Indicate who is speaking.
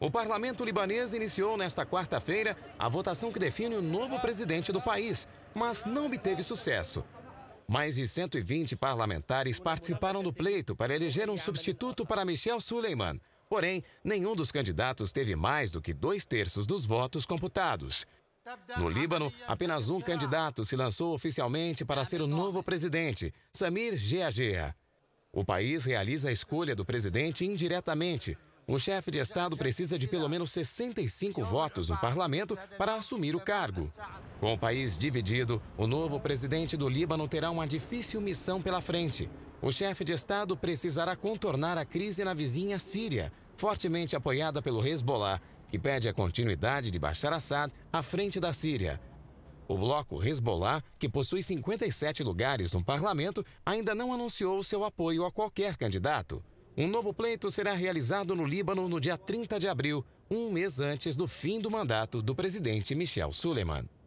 Speaker 1: O parlamento libanês iniciou nesta quarta-feira a votação que define o novo presidente do país, mas não obteve sucesso. Mais de 120 parlamentares participaram do pleito para eleger um substituto para Michel Suleiman. Porém, nenhum dos candidatos teve mais do que dois terços dos votos computados. No Líbano, apenas um candidato se lançou oficialmente para ser o novo presidente, Samir Geagea. O país realiza a escolha do presidente indiretamente, o chefe de Estado precisa de pelo menos 65 votos no parlamento para assumir o cargo. Com o país dividido, o novo presidente do Líbano terá uma difícil missão pela frente. O chefe de Estado precisará contornar a crise na vizinha Síria, fortemente apoiada pelo Hezbollah, que pede a continuidade de Bashar Assad à frente da Síria. O bloco Hezbollah, que possui 57 lugares no parlamento, ainda não anunciou seu apoio a qualquer candidato. Um novo pleito será realizado no Líbano no dia 30 de abril, um mês antes do fim do mandato do presidente Michel Suleiman.